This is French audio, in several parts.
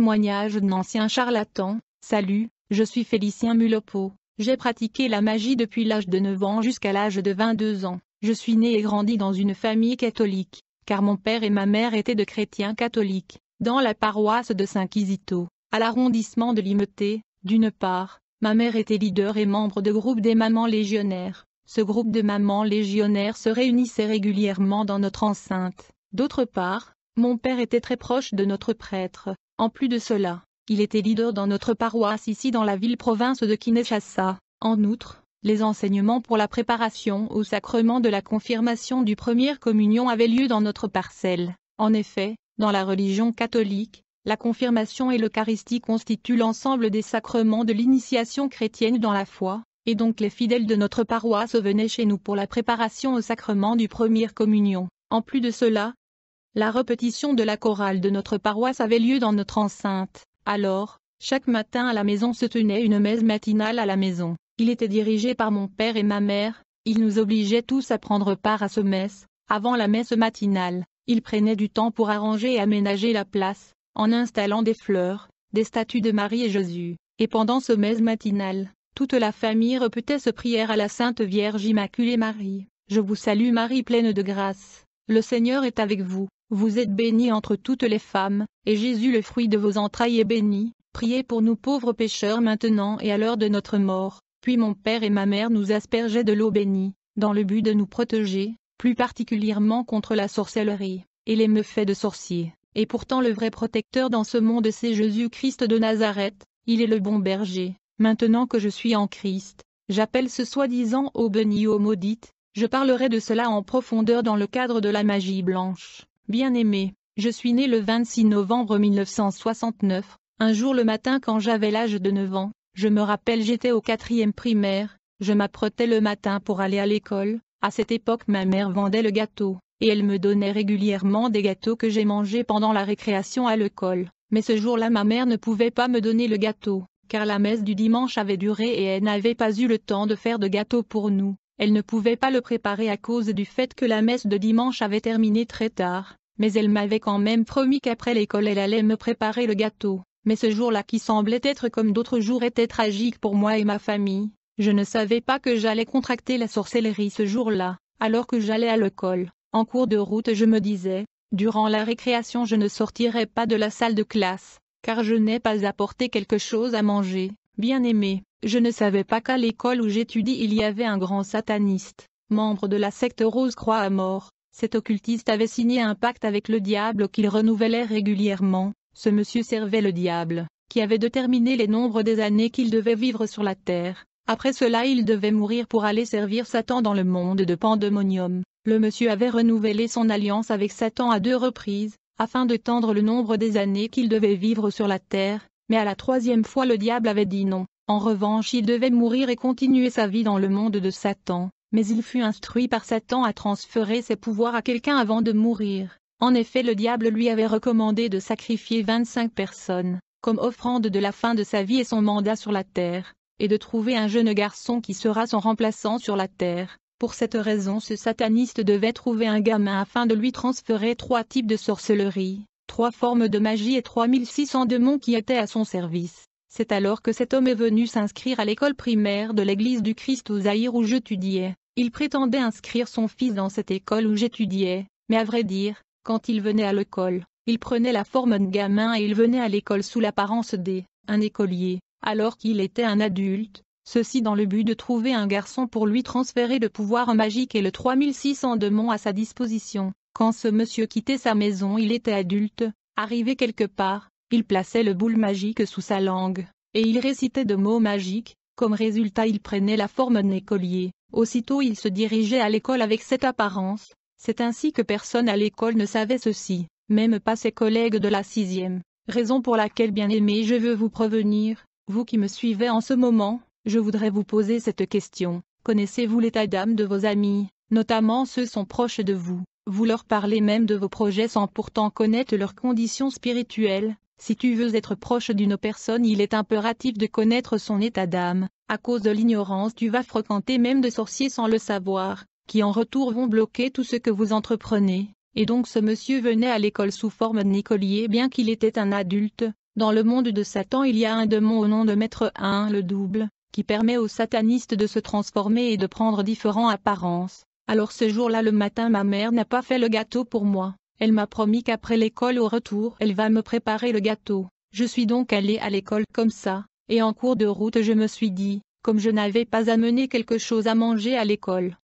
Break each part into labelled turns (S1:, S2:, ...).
S1: témoignage d'un ancien charlatan, Salut, je suis Félicien Mulopo, j'ai pratiqué la magie depuis l'âge de 9 ans jusqu'à l'âge de 22 ans, je suis né et grandi dans une famille catholique, car mon père et ma mère étaient de chrétiens catholiques, dans la paroisse de Saint-Quisito, à l'arrondissement de Limeté, d'une part, ma mère était leader et membre de groupe des mamans légionnaires, ce groupe de mamans légionnaires se réunissait régulièrement dans notre enceinte, d'autre part, mon père était très proche de notre prêtre, en plus de cela, il était leader dans notre paroisse ici dans la ville-province de Kinshasa. En outre, les enseignements pour la préparation au sacrement de la confirmation du premier communion avaient lieu dans notre parcelle. En effet, dans la religion catholique, la confirmation et l'Eucharistie constituent l'ensemble des sacrements de l'initiation chrétienne dans la foi, et donc les fidèles de notre paroisse venaient chez nous pour la préparation au sacrement du premier communion. En plus de cela, la répétition de la chorale de notre paroisse avait lieu dans notre enceinte. Alors, chaque matin à la maison se tenait une messe matinale à la maison. Il était dirigé par mon père et ma mère, ils nous obligeaient tous à prendre part à ce messe, avant la messe matinale. il prenait du temps pour arranger et aménager la place, en installant des fleurs, des statues de Marie et Jésus. Et pendant ce messe matinal, toute la famille répétait ce prière à la Sainte Vierge Immaculée Marie. Je vous salue Marie pleine de grâce, le Seigneur est avec vous, vous êtes bénie entre toutes les femmes, et Jésus le fruit de vos entrailles est béni. Priez pour nous pauvres pécheurs maintenant et à l'heure de notre mort. Puis mon père et ma mère nous aspergeaient de l'eau bénie, dans le but de nous protéger, plus particulièrement contre la sorcellerie, et les méfaits de sorciers. Et pourtant le vrai protecteur dans ce monde c'est Jésus-Christ de Nazareth, il est le bon berger. Maintenant que je suis en Christ, j'appelle ce soi-disant au béni ou maudite, je parlerai de cela en profondeur dans le cadre de la magie blanche. Bien-aimé, je suis né le 26 novembre 1969, un jour le matin quand j'avais l'âge de 9 ans, je me rappelle j'étais au quatrième primaire, je m'apprêtais le matin pour aller à l'école, à cette époque ma mère vendait le gâteau, et elle me donnait régulièrement des gâteaux que j'ai mangés pendant la récréation à l'école, mais ce jour-là ma mère ne pouvait pas me donner le gâteau, car la messe du dimanche avait duré et elle n'avait pas eu le temps de faire de gâteau pour nous, elle ne pouvait pas le préparer à cause du fait que la messe de dimanche avait terminé très tard, mais elle m'avait quand même promis qu'après l'école elle allait me préparer le gâteau. Mais ce jour-là qui semblait être comme d'autres jours était tragique pour moi et ma famille. Je ne savais pas que j'allais contracter la sorcellerie ce jour-là, alors que j'allais à l'école. En cours de route je me disais, durant la récréation je ne sortirai pas de la salle de classe, car je n'ai pas apporté quelque chose à manger. Bien aimé, je ne savais pas qu'à l'école où j'étudie il y avait un grand sataniste, membre de la secte Rose-Croix à mort, cet occultiste avait signé un pacte avec le diable qu'il renouvelait régulièrement, ce monsieur servait le diable, qui avait déterminé les nombres des années qu'il devait vivre sur la terre, après cela il devait mourir pour aller servir Satan dans le monde de Pandemonium, le monsieur avait renouvelé son alliance avec Satan à deux reprises, afin de tendre le nombre des années qu'il devait vivre sur la terre, mais à la troisième fois le diable avait dit non, en revanche il devait mourir et continuer sa vie dans le monde de Satan, mais il fut instruit par Satan à transférer ses pouvoirs à quelqu'un avant de mourir. En effet le diable lui avait recommandé de sacrifier 25 personnes, comme offrande de la fin de sa vie et son mandat sur la terre, et de trouver un jeune garçon qui sera son remplaçant sur la terre. Pour cette raison ce sataniste devait trouver un gamin afin de lui transférer trois types de sorcellerie, trois formes de magie et 3600 démons qui étaient à son service. C'est alors que cet homme est venu s'inscrire à l'école primaire de l'église du Christ aux Zaïre où j'étudiais. Il prétendait inscrire son fils dans cette école où j'étudiais, mais à vrai dire, quand il venait à l'école, il prenait la forme d'un gamin et il venait à l'école sous l'apparence d'un écolier, alors qu'il était un adulte, ceci dans le but de trouver un garçon pour lui transférer le pouvoir magique et le 3600 de mont à sa disposition. Quand ce monsieur quittait sa maison il était adulte, arrivé quelque part, il plaçait le boule magique sous sa langue, et il récitait de mots magiques, comme résultat il prenait la forme d'un écolier. Aussitôt il se dirigeait à l'école avec cette apparence, c'est ainsi que personne à l'école ne savait ceci, même pas ses collègues de la sixième, raison pour laquelle bien-aimé je veux vous prévenir, vous qui me suivez en ce moment, je voudrais vous poser cette question, connaissez-vous l'état d'âme de vos amis, notamment ceux sont proches de vous, vous leur parlez même de vos projets sans pourtant connaître leurs conditions spirituelles, si tu veux être proche d'une personne il est impératif de connaître son état d'âme, à cause de l'ignorance tu vas fréquenter même des sorciers sans le savoir, qui en retour vont bloquer tout ce que vous entreprenez. Et donc ce monsieur venait à l'école sous forme nicolier bien qu'il était un adulte, dans le monde de Satan il y a un démon au nom de Maître 1 le double, qui permet aux satanistes de se transformer et de prendre différentes apparences. Alors ce jour-là le matin ma mère n'a pas fait le gâteau pour moi. Elle m'a promis qu'après l'école au retour elle va me préparer le gâteau. Je suis donc allé à l'école comme ça, et en cours de route je me suis dit, comme je n'avais pas amené quelque chose à manger à l'école.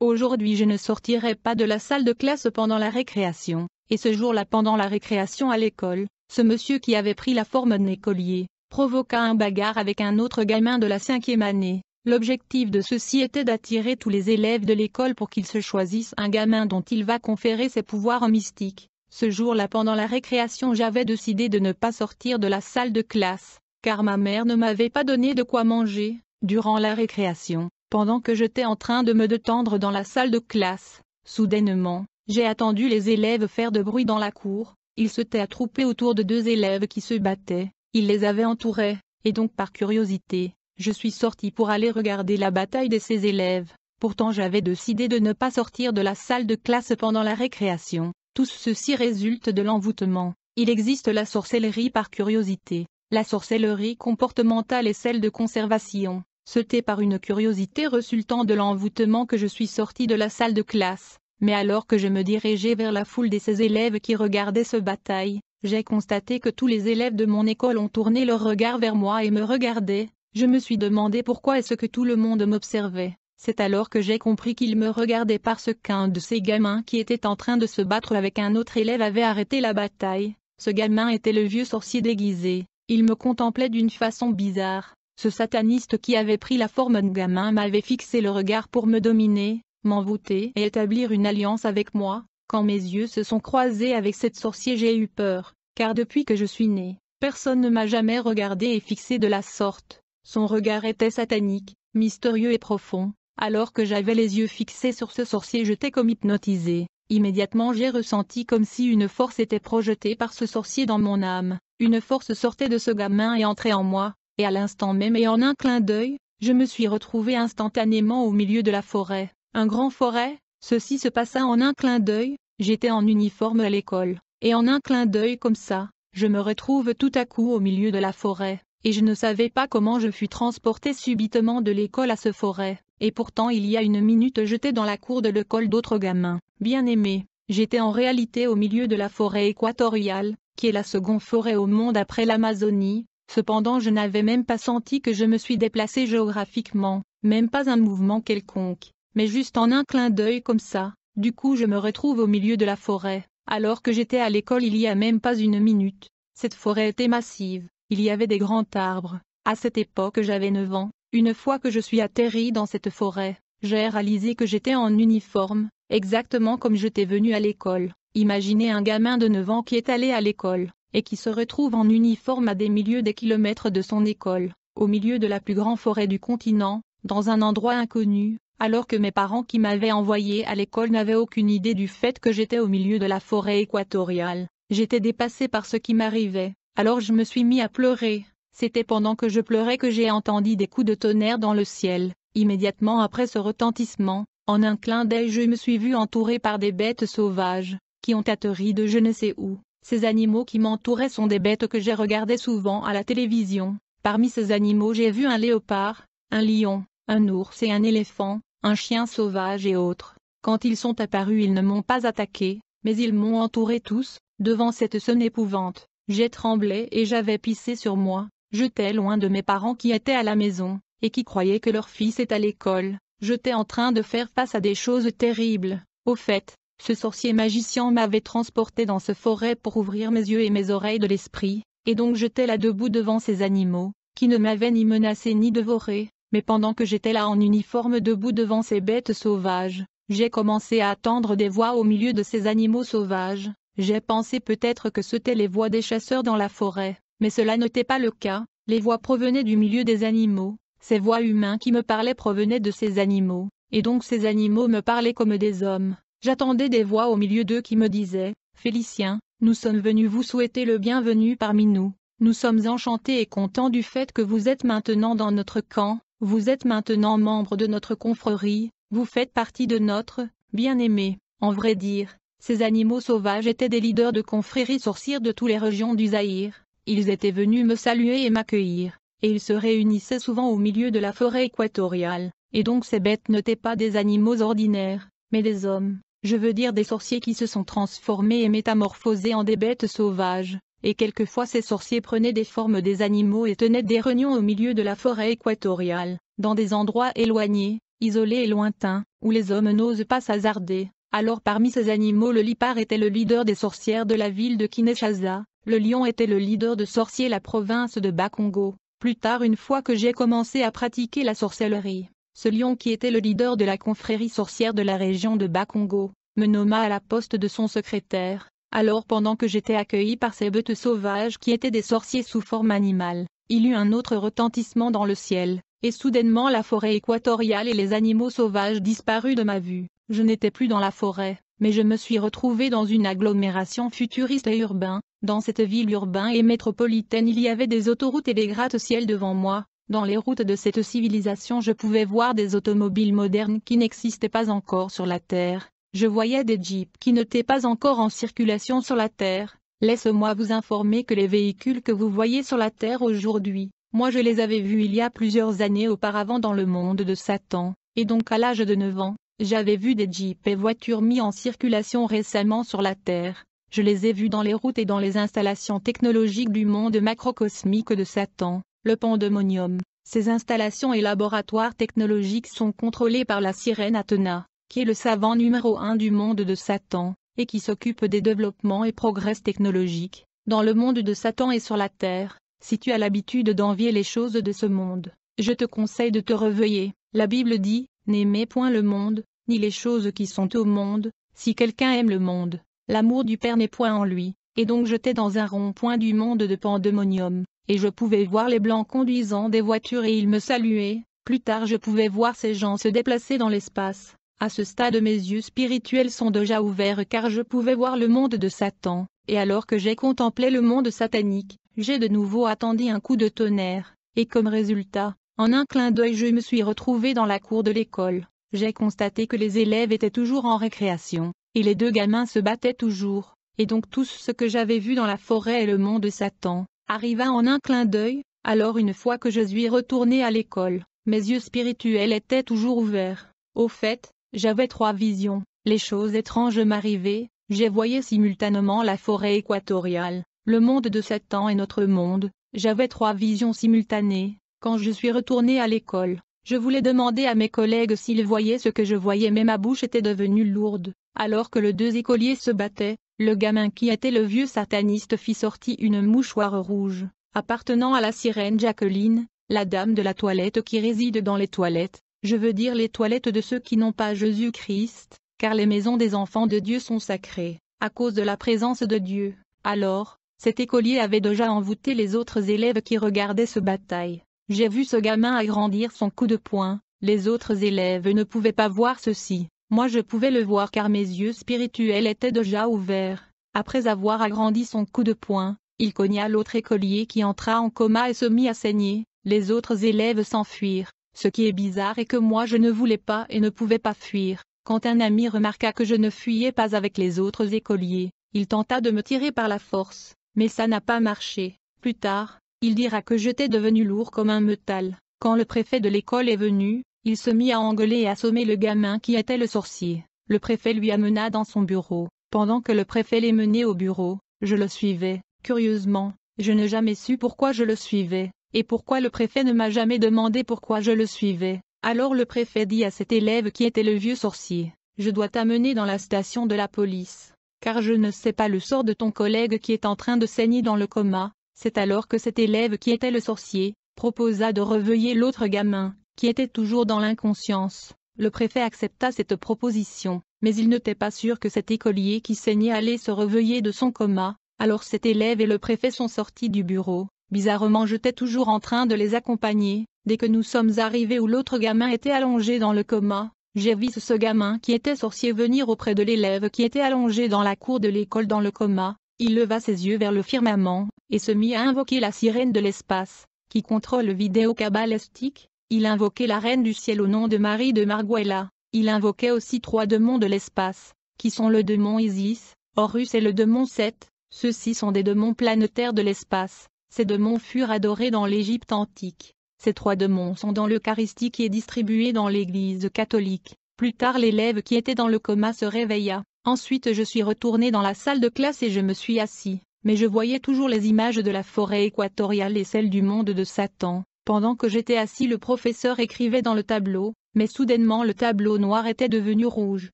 S1: Aujourd'hui je ne sortirai pas de la salle de classe pendant la récréation, et ce jour-là pendant la récréation à l'école, ce monsieur qui avait pris la forme d'un écolier, provoqua un bagarre avec un autre gamin de la cinquième année, L'objectif de ceci était d'attirer tous les élèves de l'école pour qu'ils se choisissent un gamin dont il va conférer ses pouvoirs mystiques. Ce jour-là pendant la récréation j'avais décidé de ne pas sortir de la salle de classe, car ma mère ne m'avait pas donné de quoi manger, durant la récréation, pendant que j'étais en train de me détendre dans la salle de classe. Soudainement, j'ai attendu les élèves faire de bruit dans la cour, ils s'étaient attroupés autour de deux élèves qui se battaient, ils les avaient entourés, et donc par curiosité, je suis sorti pour aller regarder la bataille de ses élèves, pourtant j'avais décidé de ne pas sortir de la salle de classe pendant la récréation. Tout ceci résulte de l'envoûtement. Il existe la sorcellerie par curiosité, la sorcellerie comportementale et celle de conservation. C'était par une curiosité résultant de l'envoûtement que je suis sorti de la salle de classe, mais alors que je me dirigeais vers la foule de ces élèves qui regardaient ce bataille, j'ai constaté que tous les élèves de mon école ont tourné leur regard vers moi et me regardaient, je me suis demandé pourquoi est-ce que tout le monde m'observait. C'est alors que j'ai compris qu'il me regardait parce qu'un de ces gamins qui était en train de se battre avec un autre élève avait arrêté la bataille. Ce gamin était le vieux sorcier déguisé. Il me contemplait d'une façon bizarre. Ce sataniste qui avait pris la forme d'un gamin m'avait fixé le regard pour me dominer, m'envoûter et établir une alliance avec moi. Quand mes yeux se sont croisés avec cette sorcier j'ai eu peur, car depuis que je suis né, personne ne m'a jamais regardé et fixé de la sorte. Son regard était satanique, mystérieux et profond, alors que j'avais les yeux fixés sur ce sorcier j'étais comme hypnotisé. Immédiatement j'ai ressenti comme si une force était projetée par ce sorcier dans mon âme, une force sortait de ce gamin et entrait en moi, et à l'instant même et en un clin d'œil, je me suis retrouvé instantanément au milieu de la forêt, un grand forêt, ceci se passa en un clin d'œil, j'étais en uniforme à l'école, et en un clin d'œil comme ça, je me retrouve tout à coup au milieu de la forêt, et je ne savais pas comment je fus transporté subitement de l'école à ce forêt, et pourtant il y a une minute j'étais dans la cour de l'école d'autres gamins. Bien aimé, j'étais en réalité au milieu de la forêt équatoriale, qui est la seconde forêt au monde après l'Amazonie, cependant je n'avais même pas senti que je me suis déplacé géographiquement, même pas un mouvement quelconque, mais juste en un clin d'œil comme ça, du coup je me retrouve au milieu de la forêt, alors que j'étais à l'école il y a même pas une minute. Cette forêt était massive, il y avait des grands arbres. À cette époque j'avais 9 ans. Une fois que je suis atterri dans cette forêt, j'ai réalisé que j'étais en uniforme, exactement comme j'étais venu à l'école. Imaginez un gamin de 9 ans qui est allé à l'école, et qui se retrouve en uniforme à des milliers de kilomètres de son école, au milieu de la plus grande forêt du continent, dans un endroit inconnu, alors que mes parents qui m'avaient envoyé à l'école n'avaient aucune idée du fait que j'étais au milieu de la forêt équatoriale. J'étais dépassé par ce qui m'arrivait. Alors je me suis mis à pleurer. C'était pendant que je pleurais que j'ai entendu des coups de tonnerre dans le ciel. Immédiatement après ce retentissement, en un clin d'œil je me suis vu entouré par des bêtes sauvages, qui ont atterri de je ne sais où. Ces animaux qui m'entouraient sont des bêtes que j'ai regardées souvent à la télévision. Parmi ces animaux j'ai vu un léopard, un lion, un ours et un éléphant, un chien sauvage et autres. Quand ils sont apparus ils ne m'ont pas attaqué, mais ils m'ont entouré tous, devant cette scène épouvante. J'ai tremblé et j'avais pissé sur moi, j'étais loin de mes parents qui étaient à la maison, et qui croyaient que leur fils est à l'école, j'étais en train de faire face à des choses terribles, au fait, ce sorcier magicien m'avait transporté dans ce forêt pour ouvrir mes yeux et mes oreilles de l'esprit, et donc j'étais là debout devant ces animaux, qui ne m'avaient ni menacé ni dévoré, mais pendant que j'étais là en uniforme debout devant ces bêtes sauvages, j'ai commencé à attendre des voix au milieu de ces animaux sauvages, j'ai pensé peut-être que c'était les voix des chasseurs dans la forêt, mais cela n'était pas le cas, les voix provenaient du milieu des animaux, ces voix humains qui me parlaient provenaient de ces animaux, et donc ces animaux me parlaient comme des hommes. J'attendais des voix au milieu d'eux qui me disaient, Félicien, nous sommes venus vous souhaiter le bienvenu parmi nous, nous sommes enchantés et contents du fait que vous êtes maintenant dans notre camp, vous êtes maintenant membre de notre confrérie, vous faites partie de notre, bien-aimé, en vrai dire, ces animaux sauvages étaient des leaders de confréries sorcières de toutes les régions du Zaïre. Ils étaient venus me saluer et m'accueillir, et ils se réunissaient souvent au milieu de la forêt équatoriale, et donc ces bêtes n'étaient pas des animaux ordinaires, mais des hommes, je veux dire des sorciers qui se sont transformés et métamorphosés en des bêtes sauvages, et quelquefois ces sorciers prenaient des formes des animaux et tenaient des réunions au milieu de la forêt équatoriale, dans des endroits éloignés, isolés et lointains, où les hommes n'osent pas s'hasarder. Alors parmi ces animaux le lipard était le leader des sorcières de la ville de Kinshasa, le lion était le leader de sorciers la province de Bakongo. Plus tard une fois que j'ai commencé à pratiquer la sorcellerie, ce lion qui était le leader de la confrérie sorcière de la région de Bakongo, me nomma à la poste de son secrétaire. Alors pendant que j'étais accueilli par ces bêtes sauvages qui étaient des sorciers sous forme animale, il eut un autre retentissement dans le ciel, et soudainement la forêt équatoriale et les animaux sauvages disparurent de ma vue. Je n'étais plus dans la forêt, mais je me suis retrouvé dans une agglomération futuriste et urbain. Dans cette ville urbaine et métropolitaine il y avait des autoroutes et des gratte-ciel devant moi. Dans les routes de cette civilisation je pouvais voir des automobiles modernes qui n'existaient pas encore sur la Terre. Je voyais des jeeps qui n'étaient pas encore en circulation sur la Terre. Laisse-moi vous informer que les véhicules que vous voyez sur la Terre aujourd'hui, moi je les avais vus il y a plusieurs années auparavant dans le monde de Satan, et donc à l'âge de 9 ans, j'avais vu des jeeps et voitures mis en circulation récemment sur la Terre, je les ai vus dans les routes et dans les installations technologiques du monde macrocosmique de Satan, le pandemonium. Ces installations et laboratoires technologiques sont contrôlés par la sirène Athena, qui est le savant numéro un du monde de Satan, et qui s'occupe des développements et progrès technologiques, dans le monde de Satan et sur la Terre. Si tu as l'habitude d'envier les choses de ce monde, je te conseille de te réveiller. La Bible dit, N'aimez point le monde, ni les choses qui sont au monde, si quelqu'un aime le monde, l'amour du Père n'est point en lui, et donc j'étais dans un rond-point du monde de pandémonium, et je pouvais voir les blancs conduisant des voitures et ils me saluaient, plus tard je pouvais voir ces gens se déplacer dans l'espace, à ce stade mes yeux spirituels sont déjà ouverts car je pouvais voir le monde de Satan, et alors que j'ai contemplé le monde satanique, j'ai de nouveau attendu un coup de tonnerre, et comme résultat, en un clin d'œil je me suis retrouvé dans la cour de l'école. J'ai constaté que les élèves étaient toujours en récréation, et les deux gamins se battaient toujours, et donc tout ce que j'avais vu dans la forêt et le monde de Satan, arriva en un clin d'œil, alors une fois que je suis retourné à l'école, mes yeux spirituels étaient toujours ouverts. Au fait, j'avais trois visions, les choses étranges m'arrivaient, j'ai voyé simultanément la forêt équatoriale, le monde de Satan et notre monde, j'avais trois visions simultanées, quand je suis retourné à l'école, je voulais demander à mes collègues s'ils voyaient ce que je voyais mais ma bouche était devenue lourde, alors que le deux écoliers se battaient, le gamin qui était le vieux sataniste fit sortir une mouchoire rouge, appartenant à la sirène Jacqueline, la dame de la toilette qui réside dans les toilettes, je veux dire les toilettes de ceux qui n'ont pas Jésus-Christ, car les maisons des enfants de Dieu sont sacrées, à cause de la présence de Dieu. Alors, cet écolier avait déjà envoûté les autres élèves qui regardaient ce bataille. J'ai vu ce gamin agrandir son coup de poing, les autres élèves ne pouvaient pas voir ceci, moi je pouvais le voir car mes yeux spirituels étaient déjà ouverts. Après avoir agrandi son coup de poing, il cogna l'autre écolier qui entra en coma et se mit à saigner, les autres élèves s'enfuirent, ce qui est bizarre est que moi je ne voulais pas et ne pouvais pas fuir, quand un ami remarqua que je ne fuyais pas avec les autres écoliers, il tenta de me tirer par la force, mais ça n'a pas marché, plus tard, il dira que j'étais devenu lourd comme un métal. Quand le préfet de l'école est venu, il se mit à engueuler et à sommer le gamin qui était le sorcier. Le préfet lui amena dans son bureau. Pendant que le préfet l'est mené au bureau, je le suivais. Curieusement, je n'ai jamais su pourquoi je le suivais, et pourquoi le préfet ne m'a jamais demandé pourquoi je le suivais. Alors le préfet dit à cet élève qui était le vieux sorcier, « Je dois t'amener dans la station de la police, car je ne sais pas le sort de ton collègue qui est en train de saigner dans le coma, c'est alors que cet élève qui était le sorcier, proposa de reveiller l'autre gamin, qui était toujours dans l'inconscience. Le préfet accepta cette proposition, mais il n'était pas sûr que cet écolier qui saignait allait se reveiller de son coma, alors cet élève et le préfet sont sortis du bureau. Bizarrement j'étais toujours en train de les accompagner, dès que nous sommes arrivés où l'autre gamin était allongé dans le coma, j'ai vu ce gamin qui était sorcier venir auprès de l'élève qui était allongé dans la cour de l'école dans le coma, il leva ses yeux vers le firmament, et se mit à invoquer la sirène de l'espace, qui contrôle le vidéo cabalistique, il invoquait la reine du ciel au nom de Marie de Marguella, il invoquait aussi trois démons de l'espace, qui sont le démon Isis, Horus et le démon Seth, ceux-ci sont des démons planétaires de l'espace, ces démons furent adorés dans l'Égypte antique, ces trois démons sont dans l'Eucharistie qui est distribuée dans l'Église catholique, plus tard l'élève qui était dans le coma se réveilla, Ensuite je suis retourné dans la salle de classe et je me suis assis, mais je voyais toujours les images de la forêt équatoriale et celles du monde de Satan. Pendant que j'étais assis le professeur écrivait dans le tableau, mais soudainement le tableau noir était devenu rouge.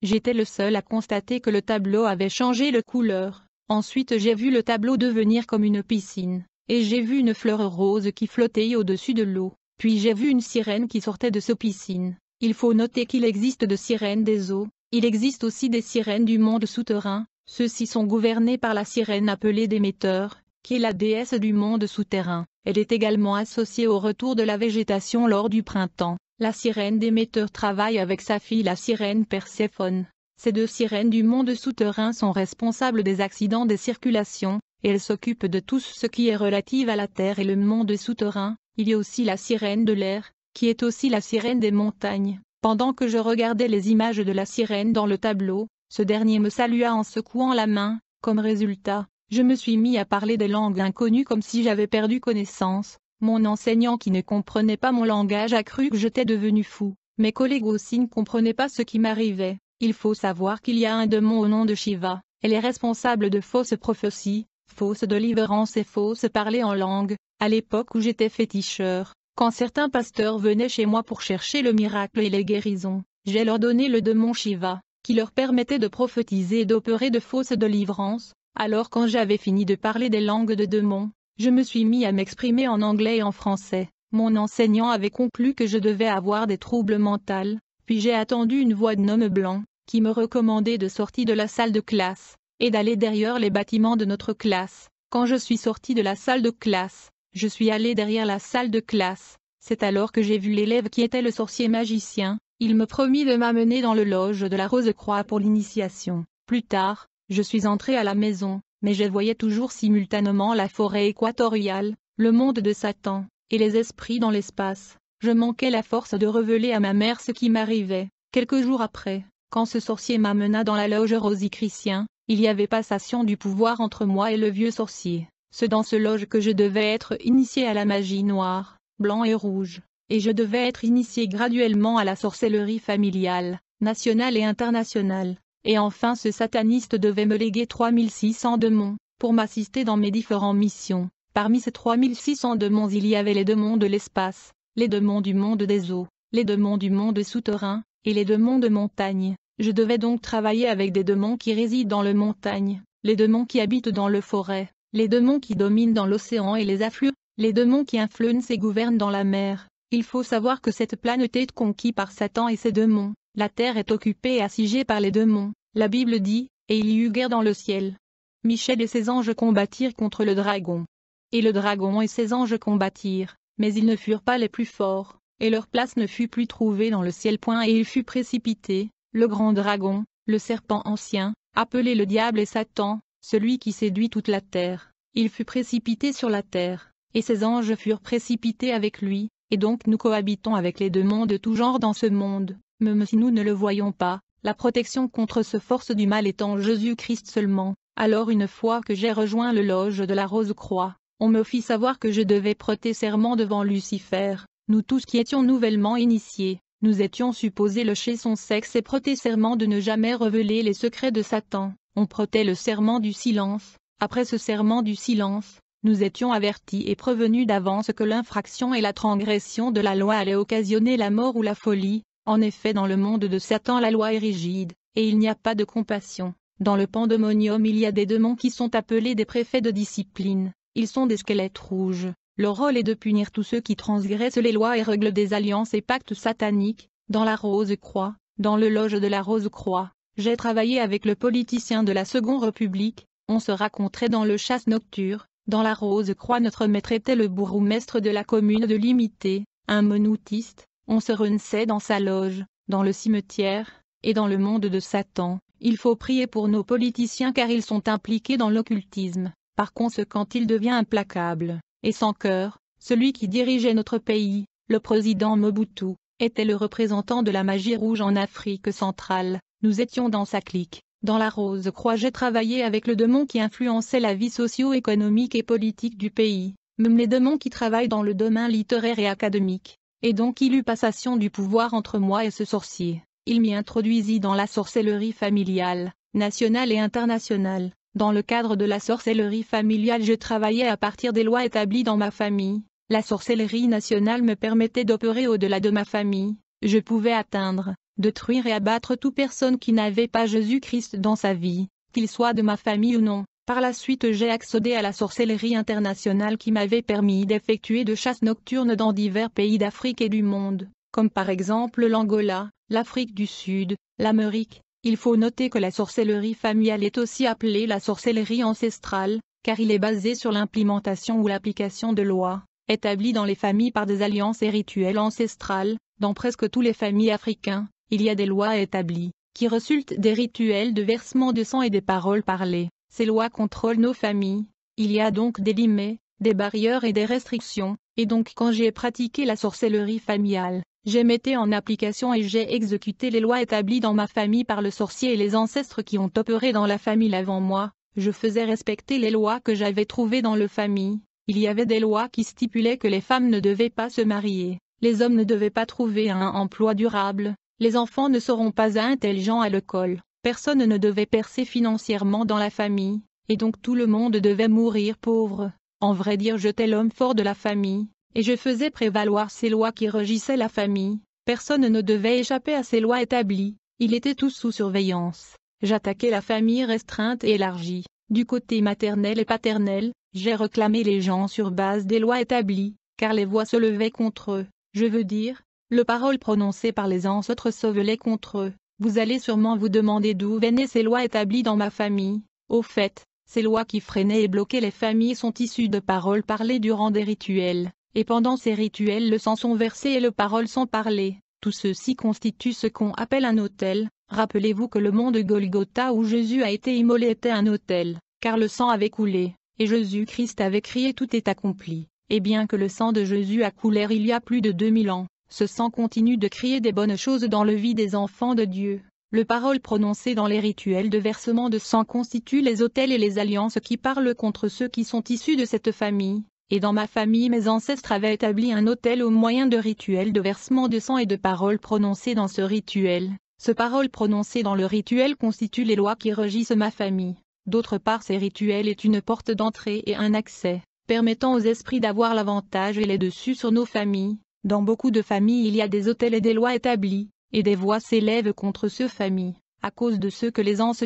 S1: J'étais le seul à constater que le tableau avait changé de couleur. Ensuite j'ai vu le tableau devenir comme une piscine, et j'ai vu une fleur rose qui flottait au-dessus de l'eau, puis j'ai vu une sirène qui sortait de ce piscine. Il faut noter qu'il existe de sirènes des eaux, il existe aussi des sirènes du monde souterrain, ceux-ci sont gouvernés par la sirène appelée Déméter, qui est la déesse du monde souterrain. Elle est également associée au retour de la végétation lors du printemps. La sirène Déméter travaille avec sa fille la sirène Perséphone. Ces deux sirènes du monde souterrain sont responsables des accidents des circulations, et elles s'occupent de tout ce qui est relatif à la terre et le monde souterrain. Il y a aussi la sirène de l'air, qui est aussi la sirène des montagnes. Pendant que je regardais les images de la sirène dans le tableau, ce dernier me salua en secouant la main, comme résultat, je me suis mis à parler des langues inconnues comme si j'avais perdu connaissance, mon enseignant qui ne comprenait pas mon langage a cru que j'étais devenu fou, mes collègues aussi ne comprenaient pas ce qui m'arrivait, il faut savoir qu'il y a un démon au nom de Shiva, elle est responsable de fausses prophéties, fausses délivrances et fausses parler en langue, à l'époque où j'étais féticheur, quand certains pasteurs venaient chez moi pour chercher le miracle et les guérisons, j'ai leur donné le démon Shiva, qui leur permettait de prophétiser et d'opérer de fausses délivrances, alors quand j'avais fini de parler des langues de démons, je me suis mis à m'exprimer en anglais et en français. Mon enseignant avait conclu que je devais avoir des troubles mentaux, puis j'ai attendu une voix de homme blanc, qui me recommandait de sortir de la salle de classe, et d'aller derrière les bâtiments de notre classe. Quand je suis sorti de la salle de classe, je suis allé derrière la salle de classe, c'est alors que j'ai vu l'élève qui était le sorcier magicien, il me promit de m'amener dans le loge de la Rose-Croix pour l'initiation. Plus tard, je suis entré à la maison, mais je voyais toujours simultanément la forêt équatoriale, le monde de Satan, et les esprits dans l'espace. Je manquais la force de révéler à ma mère ce qui m'arrivait. Quelques jours après, quand ce sorcier m'amena dans la loge rosicristien, il y avait passation du pouvoir entre moi et le vieux sorcier. C'est dans ce loge que je devais être initié à la magie noire, blanc et rouge, et je devais être initié graduellement à la sorcellerie familiale, nationale et internationale. Et enfin ce sataniste devait me léguer 3600 démons, pour m'assister dans mes différentes missions. Parmi ces 3600 démons il y avait les démons de l'espace, les démons du monde des eaux, les démons du monde souterrain, et les démons de montagne. Je devais donc travailler avec des démons qui résident dans le montagne, les démons qui habitent dans le forêt, les démons qui dominent dans l'océan et les affluents, les démons qui influencent et gouvernent dans la mer. Il faut savoir que cette planète est conquise par Satan et ses démons, La terre est occupée et assiégée par les démons, La Bible dit, et il y eut guerre dans le ciel. Michel et ses anges combattirent contre le dragon. Et le dragon et ses anges combattirent, mais ils ne furent pas les plus forts, et leur place ne fut plus trouvée dans le ciel. Point et il fut précipité, le grand dragon, le serpent ancien, appelé le diable et Satan, celui qui séduit toute la terre. Il fut précipité sur la terre, et ses anges furent précipités avec lui, et donc nous cohabitons avec les deux mondes de tout genre dans ce monde, même si nous ne le voyons pas, la protection contre ce force du mal étant Jésus-Christ seulement. Alors une fois que j'ai rejoint le loge de la Rose-Croix, on me fit savoir que je devais prêter serment devant Lucifer, nous tous qui étions nouvellement initiés, nous étions supposés lâcher son sexe et prêter serment de ne jamais révéler les secrets de Satan on prêtait le serment du silence, après ce serment du silence, nous étions avertis et prévenus d'avance que l'infraction et la transgression de la loi allaient occasionner la mort ou la folie, en effet dans le monde de Satan la loi est rigide, et il n'y a pas de compassion. Dans le pandémonium il y a des démons qui sont appelés des préfets de discipline, ils sont des squelettes rouges, leur rôle est de punir tous ceux qui transgressent les lois et règles des alliances et pactes sataniques, dans la rose croix, dans le loge de la rose croix, j'ai travaillé avec le politicien de la Seconde République, on se raconterait dans le chasse nocturne, dans la Rose-Croix notre maître était le bourgmestre de la commune de Limité, un monoutiste, on se rennaissait dans sa loge, dans le cimetière, et dans le monde de Satan, il faut prier pour nos politiciens car ils sont impliqués dans l'occultisme, par conséquent il devient implacable, et sans cœur, celui qui dirigeait notre pays, le président Mobutu, était le représentant de la magie rouge en Afrique centrale, nous étions dans sa clique. Dans la Rose-Croix j'ai travaillé avec le démon qui influençait la vie socio-économique et politique du pays, même les démons qui travaillent dans le domaine littéraire et académique. Et donc il eut passation du pouvoir entre moi et ce sorcier. Il m'y introduisit dans la sorcellerie familiale, nationale et internationale. Dans le cadre de la sorcellerie familiale je travaillais à partir des lois établies dans ma famille. La sorcellerie nationale me permettait d'opérer au-delà de ma famille. Je pouvais atteindre, détruire et abattre toute personne qui n'avait pas Jésus-Christ dans sa vie, qu'il soit de ma famille ou non. Par la suite j'ai accédé à la sorcellerie internationale qui m'avait permis d'effectuer de chasses nocturnes dans divers pays d'Afrique et du monde, comme par exemple l'Angola, l'Afrique du Sud, l'Amérique. Il faut noter que la sorcellerie familiale est aussi appelée la sorcellerie ancestrale, car il est basé sur l'implémentation ou l'application de lois, établies dans les familles par des alliances et rituels ancestrales, dans presque tous les familles africaines. Il y a des lois établies, qui résultent des rituels de versement de sang et des paroles parlées. Ces lois contrôlent nos familles. Il y a donc des limites, des barrières et des restrictions, et donc quand j'ai pratiqué la sorcellerie familiale, j'ai metté en application et j'ai exécuté les lois établies dans ma famille par le sorcier et les ancêtres qui ont opéré dans la famille avant moi, je faisais respecter les lois que j'avais trouvées dans le famille, il y avait des lois qui stipulaient que les femmes ne devaient pas se marier, les hommes ne devaient pas trouver un emploi durable, les enfants ne seront pas intelligents à l'école. Personne ne devait percer financièrement dans la famille, et donc tout le monde devait mourir pauvre. En vrai dire j'étais l'homme fort de la famille, et je faisais prévaloir ces lois qui régissaient la famille. Personne ne devait échapper à ces lois établies, Il était tous sous surveillance. J'attaquais la famille restreinte et élargie. Du côté maternel et paternel, j'ai réclamé les gens sur base des lois établies, car les voix se levaient contre eux. Je veux dire, le parole prononcée par les ancêtres sauve contre eux. Vous allez sûrement vous demander d'où venaient ces lois établies dans ma famille. Au fait, ces lois qui freinaient et bloquaient les familles sont issues de paroles parlées durant des rituels, et pendant ces rituels le sang sont versés et le parole sont parlées. Tout ceci constitue ce qu'on appelle un autel. Rappelez-vous que le mont de Golgotha où Jésus a été immolé était un autel, car le sang avait coulé, et Jésus-Christ avait crié tout est accompli. Et eh bien que le sang de Jésus a coulé il y a plus de 2000 ans, ce sang continue de crier des bonnes choses dans le vie des enfants de Dieu. Le parole prononcée dans les rituels de versement de sang constitue les autels et les alliances qui parlent contre ceux qui sont issus de cette famille. Et dans ma famille mes ancêtres avaient établi un autel au moyen de rituels de versement de sang et de paroles prononcées dans ce rituel. Ce parole prononcée dans le rituel constitue les lois qui régissent ma famille. D'autre part ces rituels est une porte d'entrée et un accès, permettant aux esprits d'avoir l'avantage et les dessus sur nos familles, dans beaucoup de familles il y a des hôtels et des lois établies, et des voix s'élèvent contre ces familles, à cause de ceux que les ans se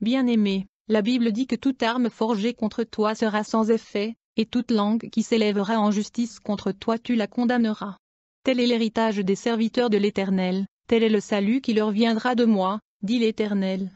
S1: Bien aimé, la Bible dit que toute arme forgée contre toi sera sans effet, et toute langue qui s'élèvera en justice contre toi tu la condamneras. Tel est l'héritage des serviteurs de l'Éternel, tel est le salut qui leur viendra de moi, dit l'Éternel.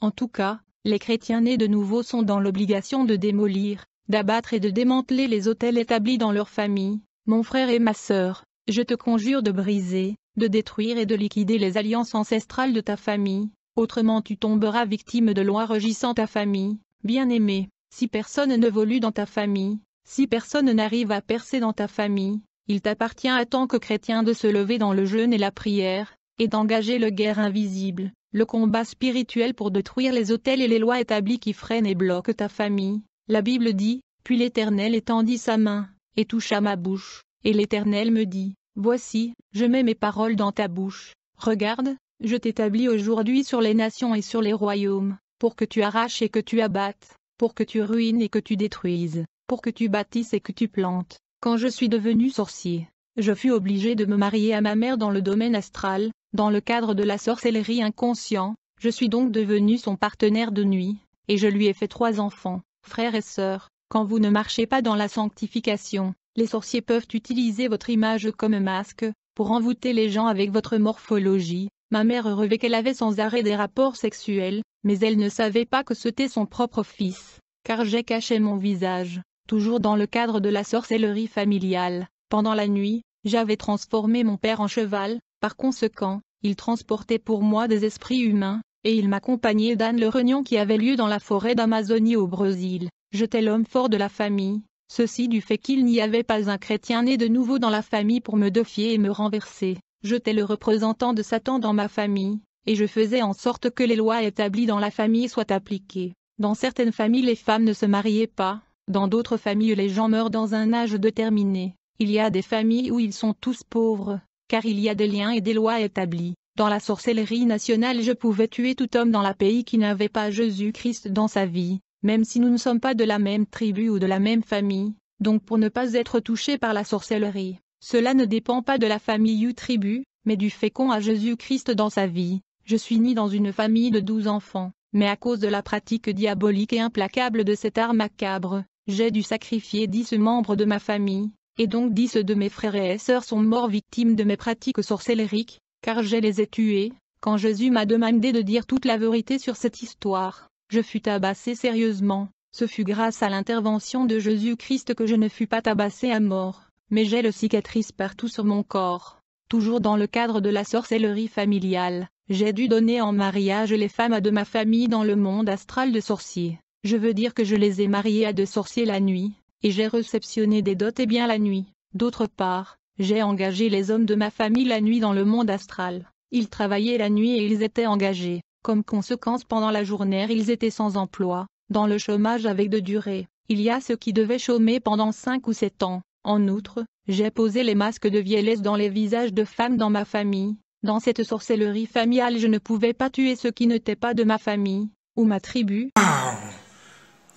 S1: En tout cas, les chrétiens nés de nouveau sont dans l'obligation de démolir, d'abattre et de démanteler les hôtels établis dans leur famille, mon frère et ma sœur, je te conjure de briser, de détruire et de liquider les alliances ancestrales de ta famille, autrement tu tomberas victime de lois régissant ta famille, bien-aimé, si personne ne volue dans ta famille, si personne n'arrive à percer dans ta famille, il t'appartient à tant que chrétien de se lever dans le jeûne et la prière, et d'engager le guerre invisible, le combat spirituel pour détruire les autels et les lois établies qui freinent et bloquent ta famille. La Bible dit, puis l'Éternel étendit sa main, et toucha ma bouche, et l'Éternel me dit, Voici, je mets mes paroles dans ta bouche, regarde, je t'établis aujourd'hui sur les nations et sur les royaumes, pour que tu arraches et que tu abattes, pour que tu ruines et que tu détruises, pour que tu bâtisses et que tu plantes. Quand je suis devenu sorcier, je fus obligé de me marier à ma mère dans le domaine astral, dans le cadre de la sorcellerie inconscient, je suis donc devenu son partenaire de nuit, et je lui ai fait trois enfants, frères et sœurs, quand vous ne marchez pas dans la sanctification, les sorciers peuvent utiliser votre image comme masque, pour envoûter les gens avec votre morphologie. Ma mère revêt qu'elle avait sans arrêt des rapports sexuels, mais elle ne savait pas que c'était son propre fils, car j'ai caché mon visage, toujours dans le cadre de la sorcellerie familiale. Pendant la nuit, j'avais transformé mon père en cheval, par conséquent, il transportait pour moi des esprits humains, et il m'accompagnait d'Anne le Reunion qui avait lieu dans la forêt d'Amazonie au Brésil. J'étais l'homme fort de la famille, ceci du fait qu'il n'y avait pas un chrétien né de nouveau dans la famille pour me défier et me renverser, j'étais le représentant de Satan dans ma famille, et je faisais en sorte que les lois établies dans la famille soient appliquées. Dans certaines familles les femmes ne se mariaient pas, dans d'autres familles les gens meurent dans un âge déterminé, il y a des familles où ils sont tous pauvres, car il y a des liens et des lois établies. Dans la sorcellerie nationale je pouvais tuer tout homme dans la pays qui n'avait pas Jésus-Christ dans sa vie, même si nous ne sommes pas de la même tribu ou de la même famille, donc pour ne pas être touchés par la sorcellerie, cela ne dépend pas de la famille ou tribu, mais du fécond à Jésus-Christ dans sa vie. Je suis ni dans une famille de douze enfants, mais à cause de la pratique diabolique et implacable de cet art macabre, j'ai dû sacrifier dix membres de ma famille, et donc dix de mes frères et sœurs sont morts victimes de mes pratiques sorcellériques, car je les ai tués, quand Jésus m'a demandé de dire toute la vérité sur cette histoire je fus tabassé sérieusement, ce fut grâce à l'intervention de Jésus-Christ que je ne fus pas tabassé à mort, mais j'ai le cicatrice partout sur mon corps. Toujours dans le cadre de la sorcellerie familiale, j'ai dû donner en mariage les femmes de ma famille dans le monde astral de sorciers. Je veux dire que je les ai mariées à deux sorciers la nuit, et j'ai réceptionné des dots et bien la nuit. D'autre part, j'ai engagé les hommes de ma famille la nuit dans le monde astral. Ils travaillaient la nuit et ils étaient engagés. Comme conséquence pendant la journée ils étaient sans emploi, dans le chômage avec de durée, il y a ceux qui devaient chômer pendant 5 ou 7 ans. En outre, j'ai posé les masques de vieillesse dans les visages de femmes dans ma famille. Dans cette sorcellerie familiale je ne pouvais pas tuer ceux qui n'étaient pas de ma famille, ou ma tribu. Ah,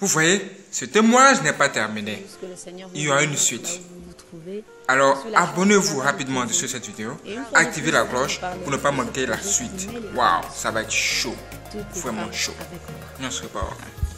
S2: vous voyez, ce témoignage n'est pas terminé. Il y aura une suite. Alors abonnez-vous rapidement sur cette vidéo, activez la cloche pour ne pas manquer la suite. Waouh, ça va être chaud, vraiment chaud. Non, serait pas